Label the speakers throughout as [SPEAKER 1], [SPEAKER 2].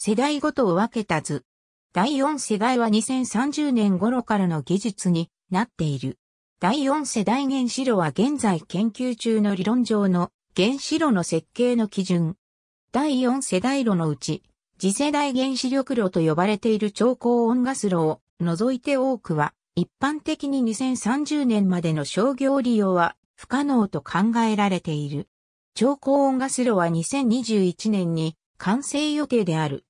[SPEAKER 1] 世代ごとを分けた図。第4世代は2030年頃からの技術になっている。第4世代原子炉は現在研究中の理論上の原子炉の設計の基準。第4世代炉のうち、次世代原子力炉と呼ばれている超高温ガス炉を除いて多くは、一般的に2030年までの商業利用は不可能と考えられている。超高温ガス炉は2021年に完成予定である。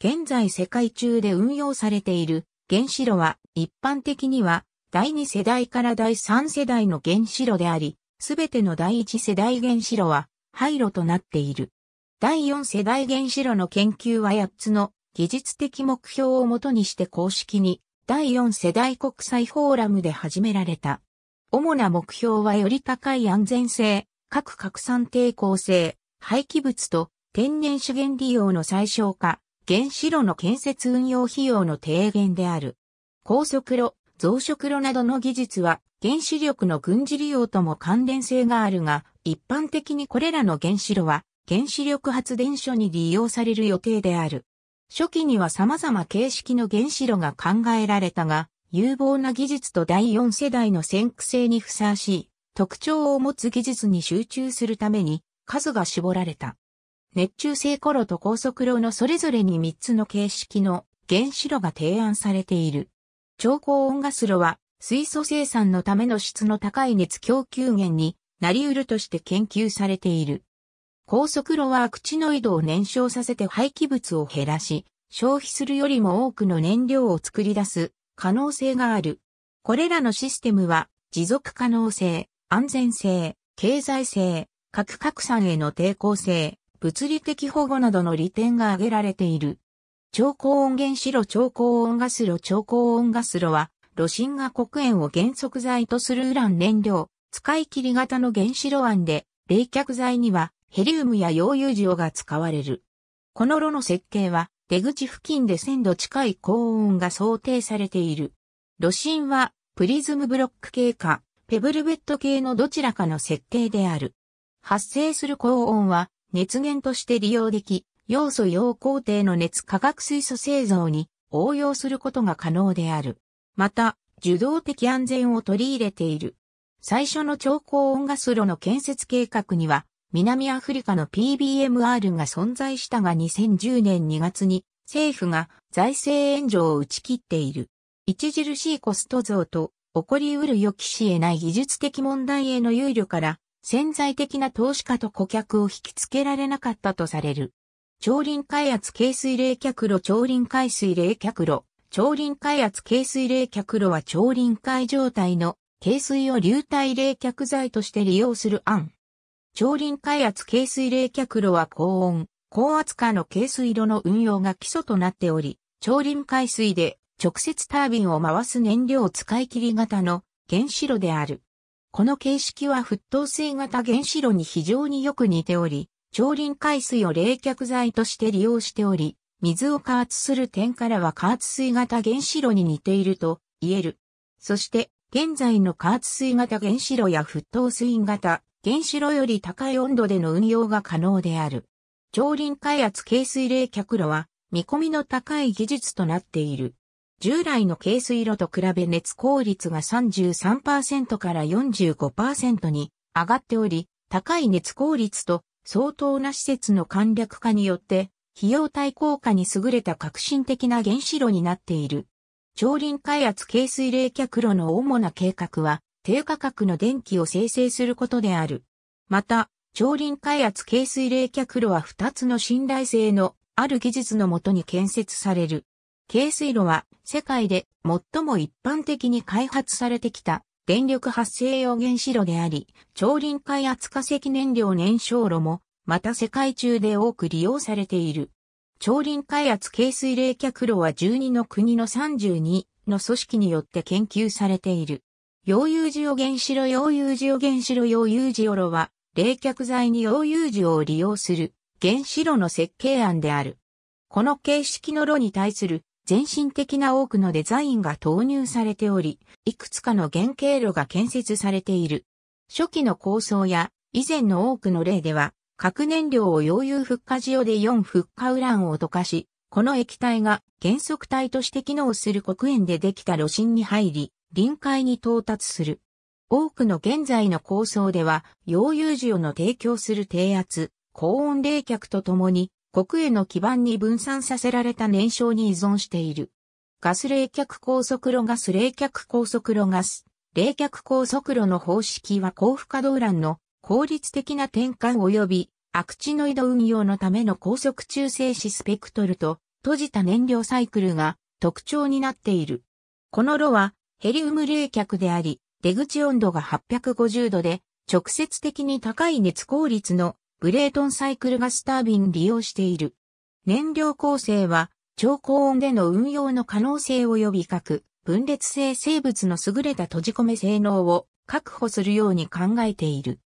[SPEAKER 1] 現在世界中で運用されている原子炉は一般的には第2世代から第3世代の原子炉であり、すべての第1世代原子炉は廃炉となっている。第4世代原子炉の研究は8つの技術的目標をもとにして公式に第4世代国際フォーラムで始められた。主な目標はより高い安全性、核拡散抵抗性、廃棄物と天然資源利用の最小化、原子炉の建設運用費用の低減である。高速炉、増殖炉などの技術は原子力の軍事利用とも関連性があるが、一般的にこれらの原子炉は原子力発電所に利用される予定である。初期には様々形式の原子炉が考えられたが、有望な技術と第4世代の先駆性にふさわしい特徴を持つ技術に集中するために数が絞られた。熱中性コロと高速炉のそれぞれに3つの形式の原子炉が提案されている。超高温ガス炉は水素生産のための質の高い熱供給源になり得るとして研究されている。高速炉はアクチノイドを燃焼させて廃棄物を減らし、消費するよりも多くの燃料を作り出す可能性がある。これらのシステムは持続可能性、安全性、経済性、核拡散への抵抗性、物理的保護などの利点が挙げられている。超高温原子炉超高音ガス炉超高音ガス炉は、炉心が黒煙を原則剤とするウラン燃料、使い切り型の原子炉案で、冷却剤にはヘリウムや溶融塩が使われる。この炉の設計は、出口付近で1000度近い高温が想定されている。炉心は、プリズムブロック系か、ペブルベッド系のどちらかの設計である。発生する高温は、熱源として利用でき、要素用工程の熱化学水素製造に応用することが可能である。また、受動的安全を取り入れている。最初の超高温ガス炉の建設計画には、南アフリカの PBMR が存在したが2010年2月に政府が財政援助を打ち切っている。著しいコスト増と起こり得る予期し得ない技術的問題への憂慮から潜在的な投資家と顧客を引きつけられなかったとされる。超輪開圧軽水冷却炉超輪海水冷却炉超輪開圧軽水冷却炉は超輪海状態の軽水を流体冷却剤として利用する案。超輪開圧軽水冷却炉は高温、高圧化の軽水炉の運用が基礎となっており、超輪海水で直接タービンを回す燃料使い切り型の原子炉である。この形式は沸騰水型原子炉に非常によく似ており、超臨海水を冷却剤として利用しており、水を加圧する点からは加圧水型原子炉に似ていると言える。そして、現在の加圧水型原子炉や沸騰水型原子炉より高い温度での運用が可能である。超臨開圧軽水冷却炉は見込みの高い技術となっている。従来の軽水炉と比べ熱効率が33%から45%に上がっており、高い熱効率と相当な施設の簡略化によって、費用対効果に優れた革新的な原子炉になっている。超輪開発軽水冷却炉の主な計画は、低価格の電気を生成することである。また、超輪開発軽水冷却炉は2つの信頼性のある技術のもとに建設される。軽水炉は世界で最も一般的に開発されてきた電力発生用原子炉であり、超臨界圧化石燃料燃焼炉も、また世界中で多く利用されている。超臨界圧軽水冷却炉は12の国の32の組織によって研究されている。溶融塩原子炉溶融塩原子炉溶融塩炉は、冷却剤に溶融塩を利用する原子炉の設計案である。この形式の炉に対する全身的な多くのデザインが投入されており、いくつかの原型炉が建設されている。初期の構想や以前の多くの例では、核燃料を溶融フッ化オで4フッ化ウランを溶かし、この液体が原則体として機能する黒煙でできた炉心に入り、臨界に到達する。多くの現在の構想では、溶融オの提供する低圧、高温冷却とともに、国への基盤に分散させられた燃焼に依存している。ガス冷却高速炉ガス冷却高速炉ガス、冷却高速炉の方式は高負荷動乱の効率的な転換及びアクチノイド運用のための高速中性子スペクトルと閉じた燃料サイクルが特徴になっている。この炉はヘリウム冷却であり、出口温度が850度で直接的に高い熱効率のブレートンサイクルガスタービン利用している。燃料構成は、超高温での運用の可能性を呼びかく、分裂性生物の優れた閉じ込め性能を確保するように考えている。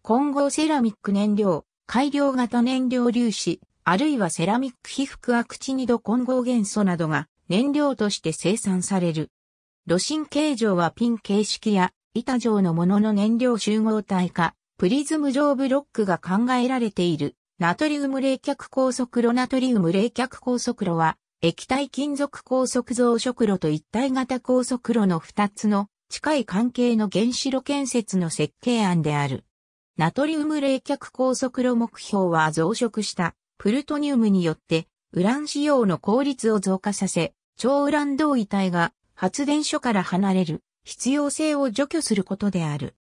[SPEAKER 1] 混合セラミック燃料、改良型燃料粒子、あるいはセラミック被覆アクチニド混合元素などが燃料として生産される。炉心形状はピン形式や板状のものの燃料集合体化、プリズム状ブロックが考えられている、ナトリウム冷却高速炉ナトリウム冷却高速炉は、液体金属高速増殖炉と一体型高速炉の2つの近い関係の原子炉建設の設計案である。ナトリウム冷却高速炉目標は増殖したプルトニウムによってウラン使用の効率を増加させ、超ウラン同位体が発電所から離れる必要性を除去することである。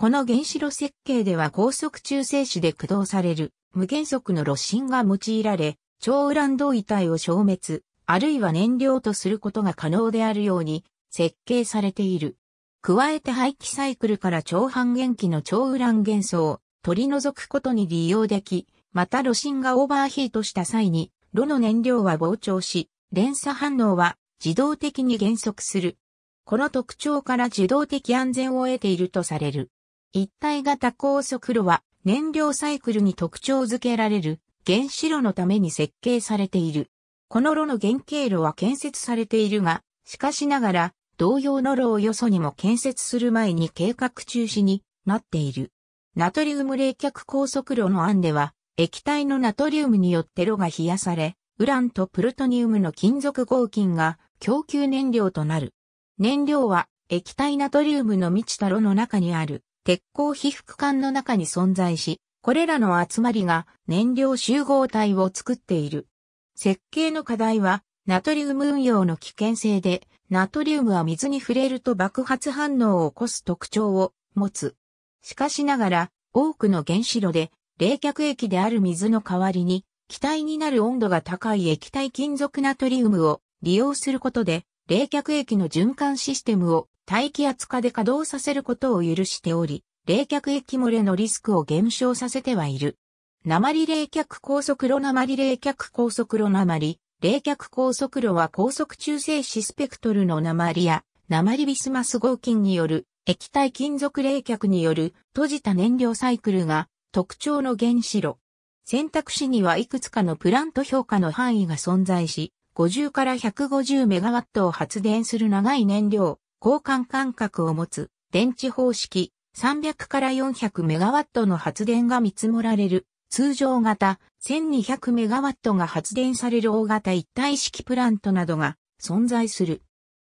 [SPEAKER 1] この原子炉設計では高速中性子で駆動される無原則の炉心が用いられ、超ウラン動遺体を消滅、あるいは燃料とすることが可能であるように設計されている。加えて排気サイクルから超半減期の超ウラン元素を取り除くことに利用でき、また炉心がオーバーヒートした際に、炉の燃料は膨張し、連鎖反応は自動的に減速する。この特徴から自動的安全を得ているとされる。一体型高速炉は燃料サイクルに特徴づけられる原子炉のために設計されている。この炉の原型炉は建設されているが、しかしながら同様の炉をよそにも建設する前に計画中止になっている。ナトリウム冷却高速炉の案では、液体のナトリウムによって炉が冷やされ、ウランとプルトニウムの金属合金が供給燃料となる。燃料は液体ナトリウムの満ちた炉の中にある鉄鋼被覆管の中に存在し、これらの集まりが燃料集合体を作っている。設計の課題は、ナトリウム運用の危険性で、ナトリウムは水に触れると爆発反応を起こす特徴を持つ。しかしながら、多くの原子炉で、冷却液である水の代わりに、気体になる温度が高い液体金属ナトリウムを利用することで、冷却液の循環システムを大気圧下で稼働させることを許しており、冷却液漏れのリスクを減少させてはいる。鉛冷却高速炉鉛冷却高速炉鉛、冷却高速炉は高速中性子スペクトルの鉛や鉛ビスマス合金による液体金属冷却による閉じた燃料サイクルが特徴の原子炉。選択肢にはいくつかのプラント評価の範囲が存在し、50から150メガワットを発電する長い燃料、交換間隔を持つ電池方式300から400メガワットの発電が見積もられる通常型1200メガワットが発電される大型一体式プラントなどが存在する。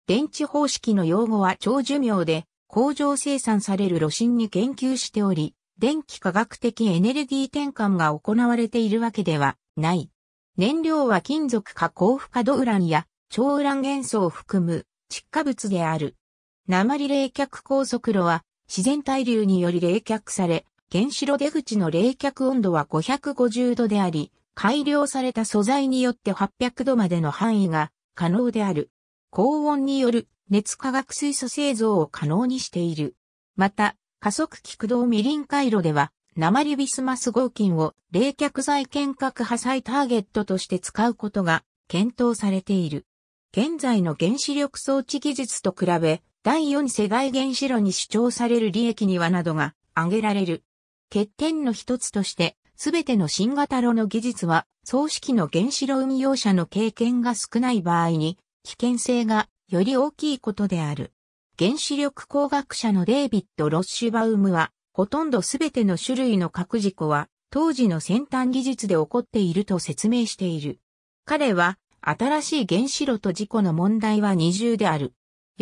[SPEAKER 1] 電池方式の用語は長寿命で工場生産される炉心に研究しており、電気科学的エネルギー転換が行われているわけではない。燃料は金属か高負荷ドウランや超ウラン元素を含む窒化物である。鉛冷却高速炉は自然対流により冷却され、原子炉出口の冷却温度は550度であり、改良された素材によって800度までの範囲が可能である。高温による熱化学水素製造を可能にしている。また、加速気駆動未輪回路では、鉛ビスマス合金を冷却剤剣核破砕ターゲットとして使うことが検討されている。現在の原子力装置技術と比べ、第四世外原子炉に主張される利益にはなどが挙げられる。欠点の一つとして、すべての新型炉の技術は、総式の原子炉運用者の経験が少ない場合に、危険性がより大きいことである。原子力工学者のデイビッド・ロッシュバウムは、ほとんどすべての種類の核事故は、当時の先端技術で起こっていると説明している。彼は、新しい原子炉と事故の問題は二重である。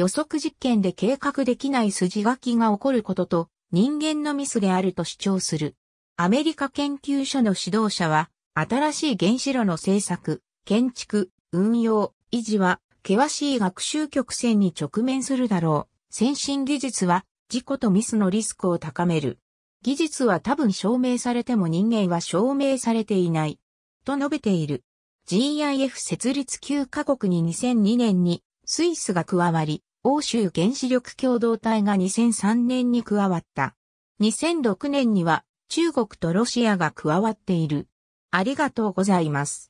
[SPEAKER 1] 予測実験で計画できない筋書きが起こることと人間のミスであると主張する。アメリカ研究所の指導者は、新しい原子炉の製作、建築、運用、維持は、険しい学習曲線に直面するだろう。先進技術は、事故とミスのリスクを高める。技術は多分証明されても人間は証明されていない。と述べている。GIF 設立9カ国に2002年にスイスが加わり、欧州原子力共同体が2003年に加わった。2006年には中国とロシアが加わっている。ありがとうございます。